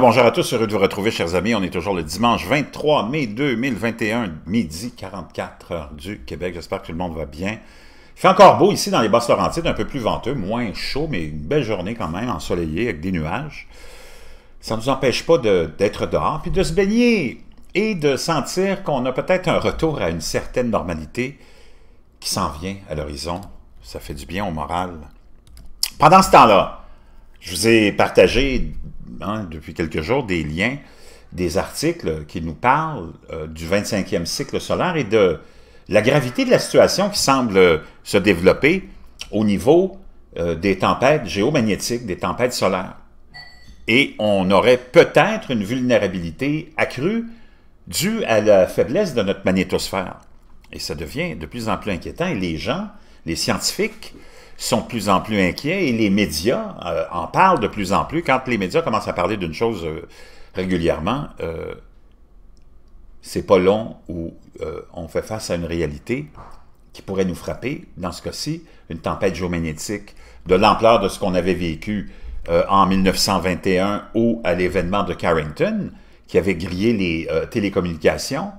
bonjour à tous, heureux de vous retrouver, chers amis. On est toujours le dimanche 23 mai 2021, midi 44 heures du Québec. J'espère que tout le monde va bien. Il fait encore beau ici dans les Basses-Laurentides, un peu plus venteux, moins chaud, mais une belle journée quand même, ensoleillée, avec des nuages. Ça ne nous empêche pas d'être dehors, puis de se baigner et de sentir qu'on a peut-être un retour à une certaine normalité qui s'en vient à l'horizon. Ça fait du bien au moral. Pendant ce temps-là, je vous ai partagé Hein, depuis quelques jours des liens, des articles qui nous parlent euh, du 25e cycle solaire et de la gravité de la situation qui semble se développer au niveau euh, des tempêtes géomagnétiques, des tempêtes solaires. Et on aurait peut-être une vulnérabilité accrue due à la faiblesse de notre magnétosphère. Et ça devient de plus en plus inquiétant. Et les gens, les scientifiques, sont de plus en plus inquiets et les médias euh, en parlent de plus en plus. Quand les médias commencent à parler d'une chose euh, régulièrement, euh, c'est pas long où on fait face à une réalité qui pourrait nous frapper. Dans ce cas-ci, une tempête géomagnétique de l'ampleur de ce qu'on avait vécu en 1921 ou à l'événement de Carrington qui avait grillé les télécommunications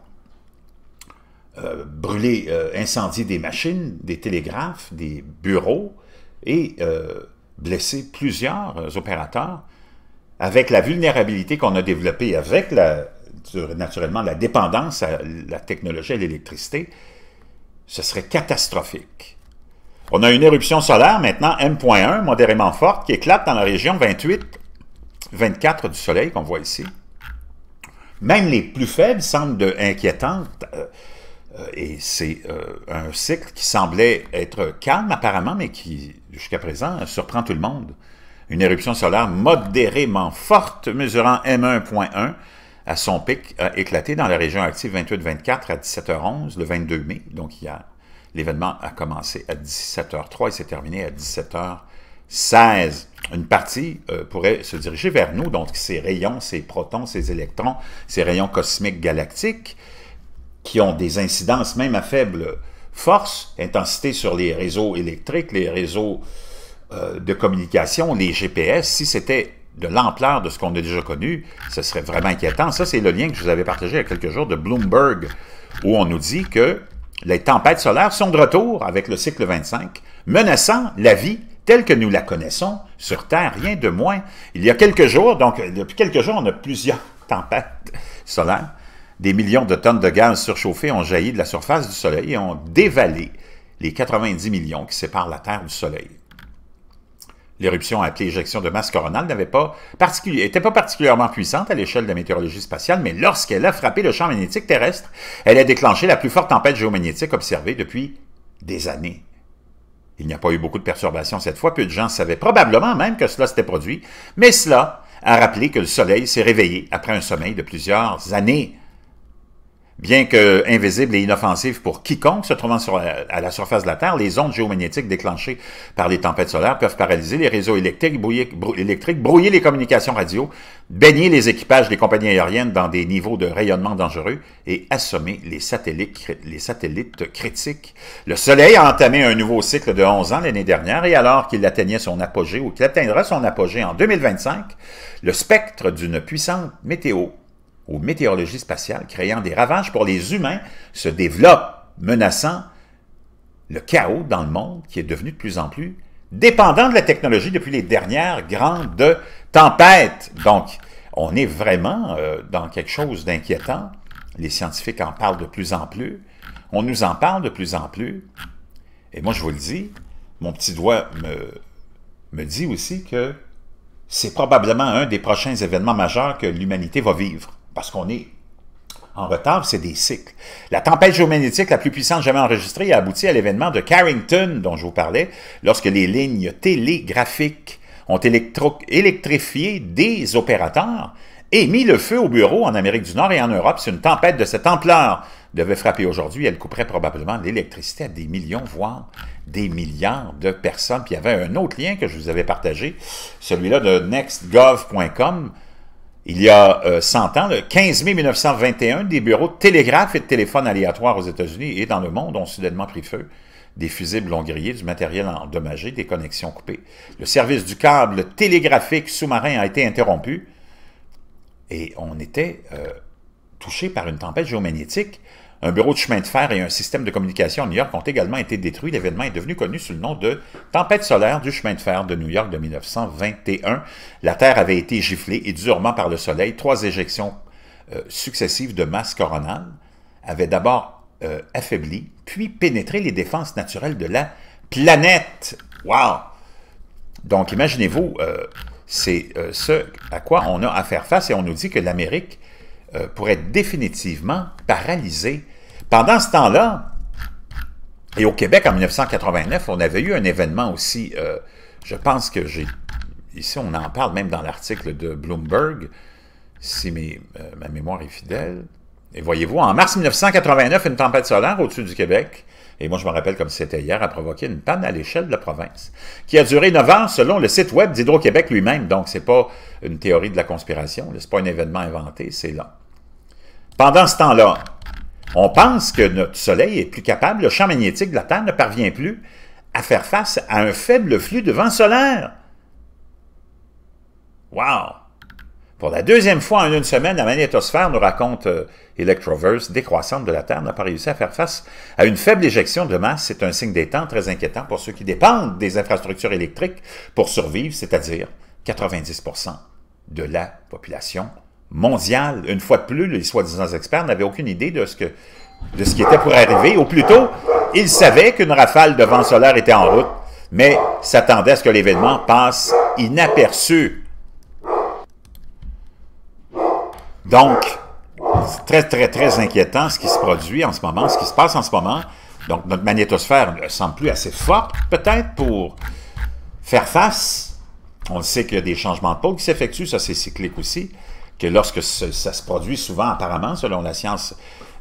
euh, brûler, euh, incendier des machines, des télégraphes, des bureaux et euh, blesser plusieurs opérateurs avec la vulnérabilité qu'on a développée, avec naturellement la dépendance à la technologie, à l'électricité, ce serait catastrophique. On a une éruption solaire maintenant, M.1, modérément forte, qui éclate dans la région 28-24 du Soleil qu'on voit ici. Même les plus faibles semblent inquiétantes. Euh, et c'est euh, un cycle qui semblait être calme apparemment, mais qui, jusqu'à présent, surprend tout le monde. Une éruption solaire modérément forte, mesurant M1.1, à son pic, a éclaté dans la région active 28-24 à 17h11, le 22 mai, donc hier. L'événement a commencé à 17h03 et s'est terminé à 17h16. Une partie euh, pourrait se diriger vers nous, donc ces rayons, ces protons, ces électrons, ces rayons cosmiques galactiques, qui ont des incidences même à faible force, intensité sur les réseaux électriques, les réseaux euh, de communication, les GPS, si c'était de l'ampleur de ce qu'on a déjà connu, ce serait vraiment inquiétant. Ça, c'est le lien que je vous avais partagé il y a quelques jours de Bloomberg, où on nous dit que les tempêtes solaires sont de retour avec le cycle 25, menaçant la vie telle que nous la connaissons sur Terre, rien de moins. Il y a quelques jours, donc depuis quelques jours, on a plusieurs tempêtes solaires des millions de tonnes de gaz surchauffés ont jailli de la surface du Soleil et ont dévalé les 90 millions qui séparent la Terre du Soleil. L'éruption appelée éjection de masse coronale n'était pas, pas particulièrement puissante à l'échelle de la météorologie spatiale, mais lorsqu'elle a frappé le champ magnétique terrestre, elle a déclenché la plus forte tempête géomagnétique observée depuis des années. Il n'y a pas eu beaucoup de perturbations cette fois, peu de gens savaient probablement même que cela s'était produit, mais cela a rappelé que le Soleil s'est réveillé après un sommeil de plusieurs années. Bien que invisible et inoffensives pour quiconque se trouvant sur à la surface de la Terre, les ondes géomagnétiques déclenchées par les tempêtes solaires peuvent paralyser les réseaux électriques, brouiller, les communications radio, baigner les équipages des compagnies aériennes dans des niveaux de rayonnement dangereux et assommer les satellites, les satellites critiques. Le Soleil a entamé un nouveau cycle de 11 ans l'année dernière et alors qu'il atteignait son apogée ou qu'il atteindra son apogée en 2025, le spectre d'une puissante météo aux météorologies spatiales, créant des ravages pour les humains, se développe, menaçant le chaos dans le monde qui est devenu de plus en plus dépendant de la technologie depuis les dernières grandes tempêtes. Donc, on est vraiment euh, dans quelque chose d'inquiétant. Les scientifiques en parlent de plus en plus. On nous en parle de plus en plus. Et moi, je vous le dis, mon petit doigt me, me dit aussi que c'est probablement un des prochains événements majeurs que l'humanité va vivre parce qu'on est en retard, c'est des cycles. La tempête géomagnétique la plus puissante jamais enregistrée a abouti à l'événement de Carrington dont je vous parlais, lorsque les lignes télégraphiques ont électrifié des opérateurs et mis le feu au bureau en Amérique du Nord et en Europe. Si une tempête de cette ampleur devait frapper aujourd'hui, elle couperait probablement l'électricité à des millions, voire des milliards de personnes. Puis il y avait un autre lien que je vous avais partagé, celui-là de nextgov.com, il y a 100 euh, ans, le 15 mai 1921, des bureaux de télégraphe et de téléphone aléatoires aux États-Unis et dans le monde ont soudainement pris feu. Des fusibles ont grillé, du matériel endommagé, des connexions coupées. Le service du câble télégraphique sous-marin a été interrompu et on était euh, touché par une tempête géomagnétique un bureau de chemin de fer et un système de communication à New York ont également été détruits. L'événement est devenu connu sous le nom de tempête solaire du chemin de fer de New York de 1921. La Terre avait été giflée et durement par le Soleil. Trois éjections euh, successives de masse coronale avaient d'abord euh, affaibli, puis pénétré les défenses naturelles de la planète. Wow! Donc imaginez-vous, euh, c'est ce à quoi on a à faire face et on nous dit que l'Amérique euh, pour être définitivement paralysé. Pendant ce temps-là, et au Québec en 1989, on avait eu un événement aussi, euh, je pense que j'ai, ici on en parle même dans l'article de Bloomberg, si euh, ma mémoire est fidèle, et voyez-vous, en mars 1989, une tempête solaire au-dessus du Québec, et moi je me rappelle comme c'était hier, a provoqué une panne à l'échelle de la province, qui a duré 9 ans selon le site web d'Hydro-Québec lui-même. Donc c'est pas une théorie de la conspiration, c'est pas un événement inventé, c'est là. Pendant ce temps-là, on pense que notre Soleil est plus capable, le champ magnétique de la Terre ne parvient plus à faire face à un faible flux de vent solaire. Wow! Pour la deuxième fois en une semaine, la magnétosphère, nous raconte euh, Electroverse, décroissante de la Terre, n'a pas réussi à faire face à une faible éjection de masse. C'est un signe des temps très inquiétant pour ceux qui dépendent des infrastructures électriques pour survivre, c'est-à-dire 90 de la population mondiale. Une fois de plus, les soi-disant experts n'avaient aucune idée de ce, que, de ce qui était pour arriver, ou plutôt, ils savaient qu'une rafale de vent solaire était en route, mais s'attendaient à ce que l'événement passe inaperçu Donc, c'est très, très, très inquiétant ce qui se produit en ce moment, ce qui se passe en ce moment. Donc, notre magnétosphère ne semble plus assez forte, peut-être, pour faire face. On sait qu'il y a des changements de pôle qui s'effectuent, ça c'est cyclique aussi, que lorsque ça se produit souvent, apparemment, selon la science,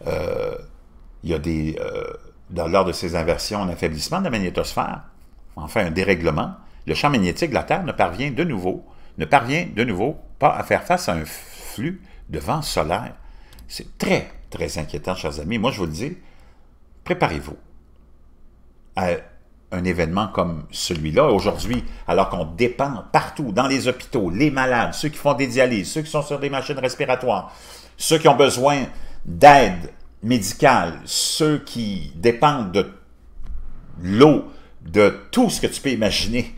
euh, il y a des... Euh, dans, lors de ces inversions, un affaiblissement de la magnétosphère, enfin un dérèglement, le champ magnétique de la Terre ne parvient de nouveau, ne parvient de nouveau pas à faire face à un flux de vent solaire. C'est très, très inquiétant, chers amis. Moi, je vous le dis, préparez-vous à un événement comme celui-là. Aujourd'hui, alors qu'on dépend partout, dans les hôpitaux, les malades, ceux qui font des dialyses, ceux qui sont sur des machines respiratoires, ceux qui ont besoin d'aide médicale, ceux qui dépendent de l'eau, de tout ce que tu peux imaginer,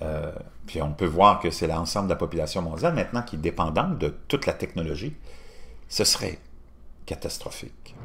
euh, puis on peut voir que c'est l'ensemble de la population mondiale maintenant qui est dépendante de toute la technologie. Ce serait catastrophique.